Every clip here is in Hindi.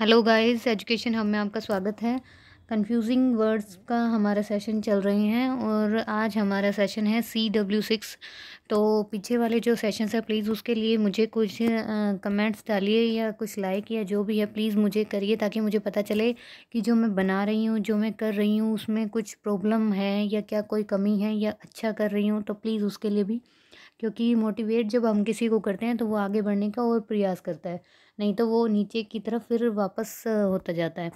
हेलो गाइस एजुकेशन हम में आपका स्वागत है कंफ्यूजिंग वर्ड्स का हमारा सेशन चल रहे हैं और आज हमारा सेशन है सी डब्ल्यू सिक्स तो पीछे वाले जो सेशन है प्लीज़ उसके लिए मुझे कुछ कमेंट्स डालिए या कुछ लाइक या जो भी है प्लीज़ मुझे करिए ताकि मुझे पता चले कि जो मैं बना रही हूँ जो मैं कर रही हूँ उसमें कुछ प्रॉब्लम है या क्या कोई कमी है या अच्छा कर रही हूँ तो प्लीज़ उसके लिए भी क्योंकि मोटिवेट जब हम किसी को करते हैं तो वो आगे बढ़ने का और प्रयास करता है नहीं तो वो नीचे की तरफ फिर वापस होता जाता है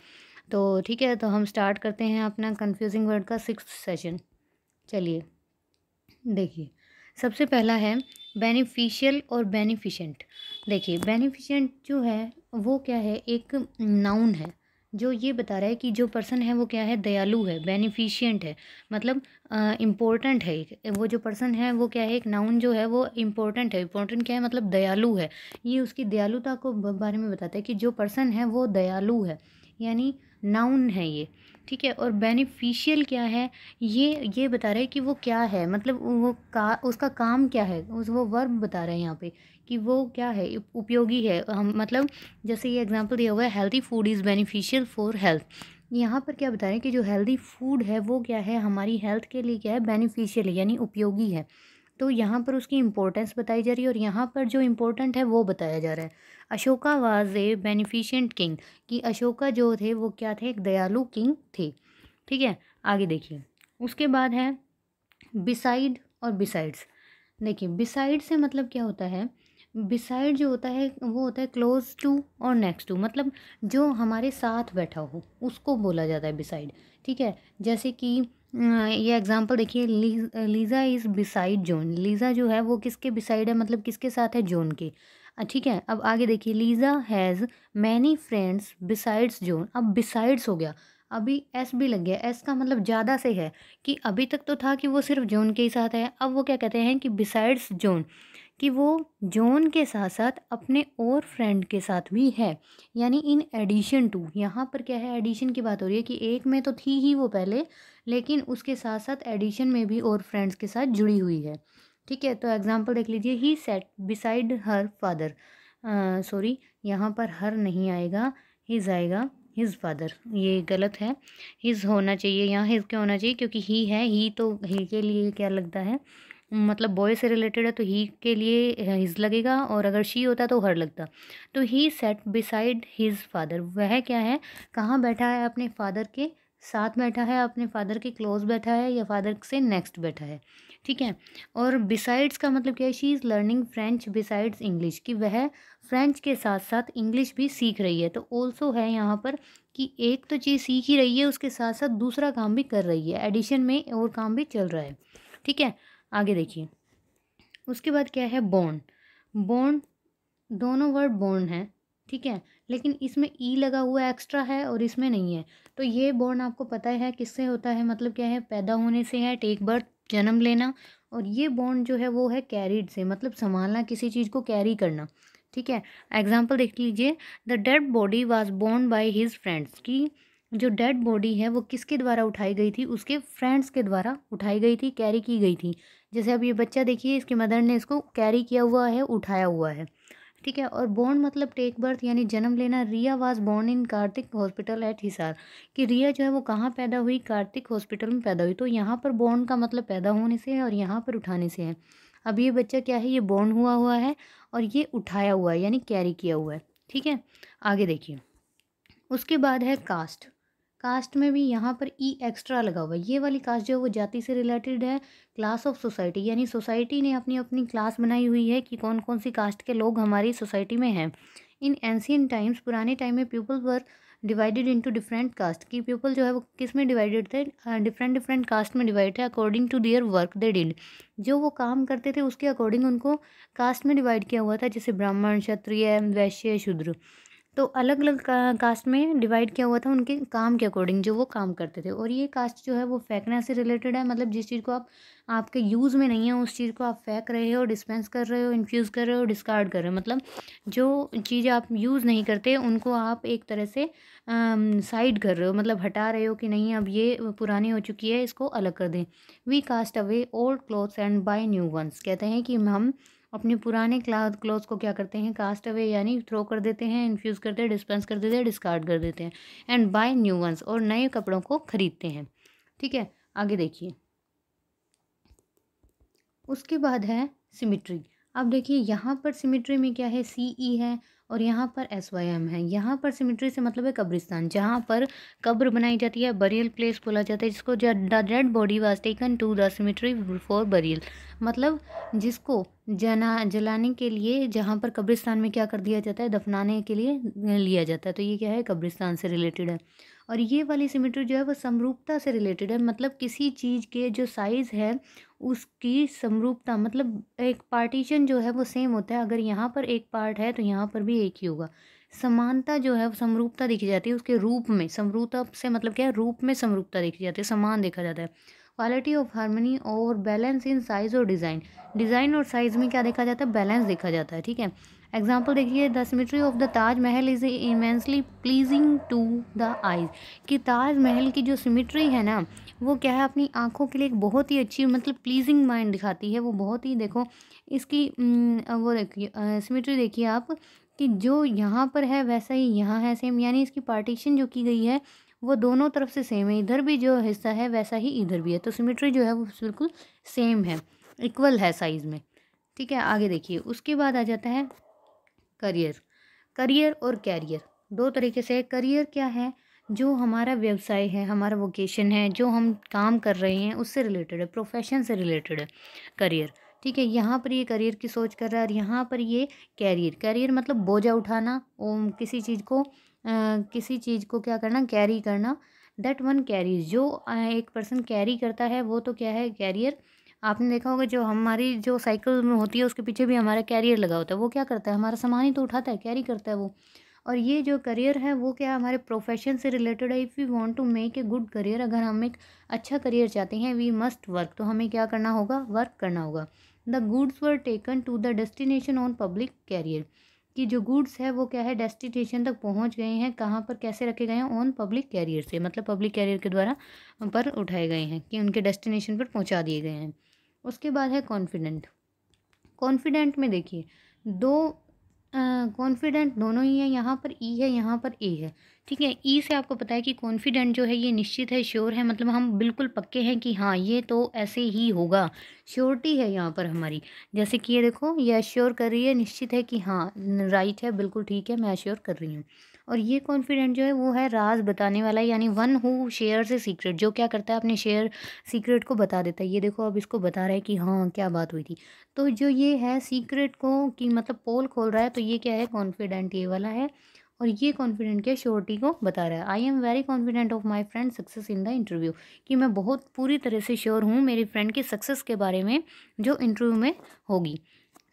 तो ठीक है तो हम स्टार्ट करते हैं अपना कन्फ्यूजिंग वर्ड का सिक्स सेशन चलिए देखिए सबसे पहला है बेनिफिशियल और बेनिफिशेंट देखिए बेनिफिशेंट जो है वो क्या है एक नाउन है जो ये बता रहा है कि जो पर्सन है वो क्या है दयालु है बेनिफिशियंट है मतलब इम्पोर्टेंट है एक वो जो पर्सन है वो क्या है एक नाउन जो है वो इम्पोर्टेंट है इम्पोर्टेंट क्या है मतलब दयालु है ये उसकी दयालुता को बारे में बताता है कि जो पर्सन है वो दयालु है यानी नाउन है ये ठीक है और बेनिफिशियल क्या है ये ये बता रहे हैं कि वो क्या है मतलब वो का उसका काम क्या है उस वो वर्ब बता रहे हैं यहाँ पे कि वो क्या है उपयोगी है हम मतलब जैसे ये एग्जांपल दिया हुआ है healthy food is beneficial for health यहाँ पर क्या बता रहे हैं कि जो हेल्दी फूड है वो क्या है हमारी हेल्थ के लिए क्या है बेनिफिशियल यानी उपयोगी है तो यहाँ पर उसकी इम्पोर्टेंस बताई जा रही है और यहाँ पर जो इम्पोर्टेंट है वो बताया जा रहा है Ashoka was a beneficent king कि अशोका जो थे वो क्या थे एक दयालु किंग थे ठीक है आगे देखिए उसके बाद है बिसाइड और बिसाइड्स देखिए बिसाइड से मतलब क्या होता है बिसाइड जो होता है वो होता है क्लोज टू और नेक्स्ट टू मतलब जो हमारे साथ बैठा हो उसको बोला जाता है बिसाइड ठीक है जैसे कि ये एग्जांपल देखिए ली, Lisa is beside John Lisa जो है वो किसके बिसाइड है मतलब किसके साथ है जोन के ठीक है अब आगे देखिए Lisa has many friends besides John अब बिसाइड्स हो गया अभी एस भी लग गया एस का मतलब ज़्यादा से है कि अभी तक तो था कि वो सिर्फ जोन के ही साथ है अब वो क्या कहते हैं कि बिसाइड्स जोन कि वो जॉन के साथ साथ अपने और फ्रेंड के साथ भी है यानी इन एडिशन टू यहाँ पर क्या है एडिशन की बात हो रही है कि एक में तो थी ही वो पहले लेकिन उसके साथ साथ एडिशन में भी और फ्रेंड्स के साथ जुड़ी हुई है ठीक है तो एग्जाम्पल देख लीजिए he sat beside her father sorry यहाँ पर हर नहीं आएगा हिज आएगा हिज़ फादर ये गलत है हिज़ होना चाहिए यहाँ हिज़ क्यों होना चाहिए क्योंकि ही है ही तो ही के लिए क्या लगता है मतलब बॉय से रिलेटेड है तो ही के लिए हिज लगेगा और अगर शी होता तो हर लगता तो he sat beside his father वह क्या है कहाँ बैठा है अपने फादर के साथ बैठा है अपने फादर के क्लोज बैठा है या फादर से नेक्स्ट बैठा है ठीक है और बिसाइड्स का मतलब क्या है she is learning French besides English कि वह फ्रेंच के साथ साथ इंग्लिश भी सीख रही है तो ऑल्सो है यहाँ पर कि एक तो चीज़ सीख ही रही है उसके साथ साथ दूसरा काम भी कर रही है एडिशन में और काम भी चल रहा है ठीक है आगे देखिए उसके बाद क्या है बॉन्ड बॉन्ड दोनों वर्ड बॉन्ड है ठीक है लेकिन इसमें ई e लगा हुआ एक्स्ट्रा है और इसमें नहीं है तो ये बॉन्ड आपको पता है किससे होता है मतलब क्या है पैदा होने से है टेक बर्थ जन्म लेना और ये बॉन्ड जो है वो है कैरीड से मतलब संभालना किसी चीज़ को कैरी करना ठीक है एग्जाम्पल देख लीजिए the dead body was bond by his friends की जो डेड बॉडी है वो किसके द्वारा उठाई गई थी उसके फ्रेंड्स के द्वारा उठाई गई थी कैरी की गई थी जैसे अब ये बच्चा देखिए इसके मदर ने इसको कैरी किया हुआ है उठाया हुआ है ठीक है और बॉर्न मतलब टेक बर्थ यानी जन्म लेना Riya was born in Kartik hospital at Hisar कि रिया जो है वो कहाँ पैदा हुई कार्तिक हॉस्पिटल में पैदा हुई तो यहाँ पर बॉर्न का मतलब पैदा होने से है और यहाँ पर उठाने से है अब ये बच्चा क्या है ये बॉर्न हुआ हुआ है और ये उठाया हुआ है यानी कैरी किया हुआ है ठीक है आगे देखिए उसके बाद है कास्ट कास्ट में भी यहाँ पर ई e एक्स्ट्रा लगा हुआ है ये वाली कास्ट जो है वो जाति से रिलेटेड है क्लास ऑफ सोसाइटी यानी सोसाइटी ने अपनी अपनी क्लास बनाई हुई है कि कौन कौन सी कास्ट के लोग हमारी सोसाइटी में हैं इन एंशियन टाइम्स पुराने टाइम में people were divided into different caste की पीपल जो है वो किस में डिवाइडेड थे डिफरेंट डिफरेंट कास्ट में डिवाइड थे according to their work they did जो वो काम करते थे उसके अकॉर्डिंग उनको कास्ट में डिवाइड किया हुआ था जैसे ब्राह्मण क्षत्रिय वैश्य शूद्र तो अलग अलग कास्ट में डिवाइड किया हुआ था उनके काम के अकॉर्डिंग जो वो काम करते थे और ये कास्ट जो है वो फेंकने से रिलेटेड है मतलब जिस चीज़ को आप आपके यूज़ में नहीं है उस चीज़ को आप फेंक रहे हो डिस्पेंस कर रहे हो इन्फ्यूज़ कर रहे हो डिस्कार्ड कर रहे हो मतलब जो चीज़ आप यूज़ नहीं करते उनको आप एक तरह से साइड कर रहे हो मतलब हटा रहे हो कि नहीं अब ये पुरानी हो चुकी है इसको अलग कर दें we cast away old clothes and buy new ones कहते हैं कि हम अपने पुराने क्लाथ क्लॉथ को क्या करते हैं कास्ट अवे यानी थ्रो कर देते हैं इन्फ्यूज़ करते हैं डिस्पेंस कर देते हैं डिस्कार्ड कर देते हैं एंड बाय न्यू वंस और नए कपड़ों को ख़रीदते हैं ठीक है आगे देखिए उसके बाद है सिमिट्री अब देखिए यहाँ पर सिमिट्री में क्या है सी ई e है और यहाँ पर एस वाई एम है यहाँ पर सिमिट्री से मतलब है कब्रिस्तान जहाँ पर कब्र बनाई जाती है बरियल प्लेस बोला जाता है जिसको dead body was taken to the cemetery for burial मतलब जिसको जना जलाने के लिए जहाँ पर कब्रिस्तान में क्या कर दिया जाता है दफनाने के लिए लिया जाता है तो ये क्या है कब्रिस्तान से रिलेटेड है और ये वाली सिमेट्री जो है वो समरूपता से रिलेटेड है मतलब किसी चीज़ के जो साइज़ है उसकी समरूपता मतलब एक पार्टीशन जो है वो सेम होता है अगर यहाँ पर एक पार्ट है तो यहाँ पर भी एक ही होगा समानता जो है समरूपता देखी जाती है उसके रूप में समरूपता से मतलब क्या है रूप में समरूपता देखी जाती है समान देखा जाता है क्वालिटी ऑफ हारमोनी और बैलेंस इन साइज़ और डिज़ाइन डिज़ाइन और साइज़ में क्या देखा जाता है बैलेंस देखा जाता है ठीक है एग्जाम्पल देखिए the symmetry of the Taj Mahal is immensely pleasing to the eyes कि ताज महल की जो सिमिट्री है ना वो क्या है अपनी आँखों के लिए एक बहुत ही अच्छी मतलब प्लीजिंग माइंड दिखाती है वो बहुत ही देखो इसकी वो देखिए सिमिट्री देखिए आप कि जो यहाँ पर है वैसा ही यहाँ है सेम यानी इसकी पार्टीशन जो की गई है वो दोनों तरफ से सेम है इधर भी जो हिस्सा है वैसा ही इधर भी है तो सिमिट्री जो है वो बिल्कुल सेम है इक्वल है साइज़ में ठीक है आगे देखिए उसके बाद आ जाता है करियर करियर और कैरियर दो तरीके से करियर क्या है जो हमारा व्यवसाय है हमारा वोकेशन है जो हम काम कर रहे हैं उससे रिलेटेड है प्रोफेशन से रिलेटेड है करियर ठीक है यहाँ पर ये करियर की सोच कर रहा है और यहाँ पर ये कैरियर कैरियर मतलब बोझा उठाना ओम किसी चीज़ को आ, किसी चीज़ को क्या करना कैरी करना दैट वन कैरीज जो एक पर्सन कैरी करता है वो तो क्या है कैरियर आपने देखा होगा जो हमारी जो साइकिल में होती है उसके पीछे भी हमारा कैरियर लगा होता है वो क्या करता है हमारा सामान ही तो उठाता है कैरी करता है वो और ये जो करियर है वो क्या हमारे प्रोफेशन से रिलेटेड है if we want to make a good career अगर हम एक अच्छा करियर चाहते हैं वी मस्ट वर्क तो हमें क्या करना होगा वर्क करना होगा the goods were taken to the destination on public carrier कि जो गुड्स है वो क्या है डेस्टिनेशन तक पहुंच गए हैं कहाँ पर कैसे रखे गए हैं ऑन पब्लिक कैरियर से मतलब पब्लिक कैरियर के द्वारा पर उठाए गए हैं कि उनके डेस्टिनेशन पर पहुँचा दिए गए हैं उसके बाद है कॉन्फिडेंट कॉन्फिडेंट में देखिए दो कॉन्फिडेंट दोनों ही हैं यहाँ पर ई e है यहाँ पर ए है ठीक है ई e से आपको पता है कि कॉन्फिडेंट जो है ये निश्चित है श्योर है मतलब हम बिल्कुल पक्के हैं कि हाँ ये तो ऐसे ही होगा श्योरिटी है यहाँ पर हमारी जैसे कि ये देखो ये अश्योर कर रही है निश्चित है कि हाँ राइट है बिल्कुल ठीक है मैं अश्योर कर रही हूँ और ये कॉन्फिडेंट जो है वो है राज बताने वाला यानी वन हु शेयर से सीक्रेट जो क्या करता है अपने शेयर सीक्रेट को बता देता है ये देखो अब इसको बता रहा है कि हाँ क्या बात हुई थी तो जो ये है सीक्रेट को कि मतलब पोल खोल रहा है तो ये क्या है कॉन्फिडेंट ये वाला है और ये कॉन्फिडेंट क्या श्योरिटी को बता रहा है I am very confident of my friend success in the interview कि मैं बहुत पूरी तरह से श्योर हूँ मेरी फ्रेंड की सक्सेस के बारे में जो इंटरव्यू में होगी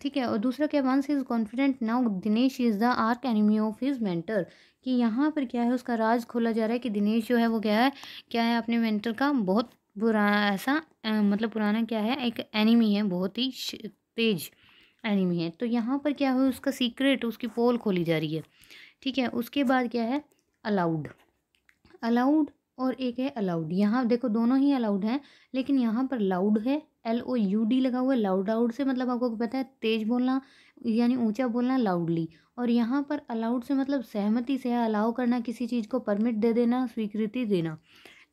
ठीक है और दूसरा क्या once is confident now Dinesh is the arch enemy of his mentor कि यहाँ पर क्या है उसका राज खोला जा रहा है कि दिनेश जो है वो क्या है क्या है अपने मेंटर का बहुत बुरा ऐसा आ, मतलब पुराना क्या है एक एनिमी है बहुत ही तेज एनिमी है तो यहाँ पर क्या है उसका सीक्रेट उसकी पोल खोली जा रही है ठीक है उसके बाद क्या है अलाउड अलाउड और एक है अलाउड यहाँ देखो दोनों ही अलाउड हैं लेकिन यहाँ पर लाउड है एल ओ यू डी लगा हुआ है लाउड लाउड से मतलब आपको पता है तेज बोलना यानी ऊंचा बोलना लाउडली और यहाँ पर अलाउड से मतलब सहमति से है अलाउ करना किसी चीज़ को परमिट दे देना स्वीकृति देना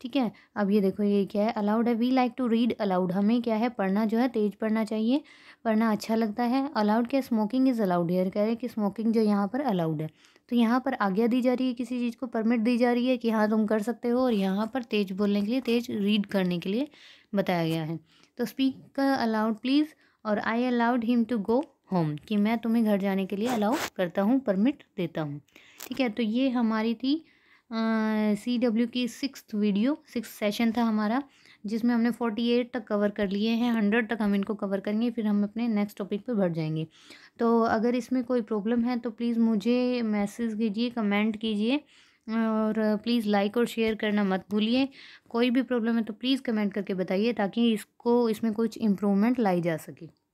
ठीक है अब ये देखो ये क्या है अलाउड है we like to read aloud हमें क्या है पढ़ना जो है तेज पढ़ना चाहिए पढ़ना अच्छा लगता है अलाउड क्या स्मोकिंग इज़ अलाउड हेयर कह रहे हैं कि स्मोकिंग जो यहाँ पर अलाउड है तो यहाँ पर आज्ञा दी जा रही है किसी चीज़ को परमिट दी जा रही है कि हाँ तुम कर सकते हो और यहाँ पर तेज बोलने के लिए तेज रीड करने के लिए बताया गया है तो स्पीक अलाउड प्लीज़ और I allowed him to go home कि मैं तुम्हें घर जाने के लिए अलाउ करता हूँ परमिट देता हूँ ठीक है तो ये हमारी थी सी डब्ल्यू की सिक्स वीडियो सिक्स सेशन था हमारा जिसमें हमने फोर्टी एट तक कवर कर लिए हैं हंड्रेड तक हम इनको कवर करेंगे फिर हम अपने नेक्स्ट टॉपिक पर बढ़ जाएंगे तो अगर इसमें कोई प्रॉब्लम है तो प्लीज़ मुझे मैसेज कीजिए कमेंट कीजिए और प्लीज़ लाइक और शेयर करना मत भूलिए कोई भी प्रॉब्लम है तो प्लीज़ कमेंट करके बताइए ताकि इसको इसमें कुछ इम्प्रूवमेंट लाई जा सके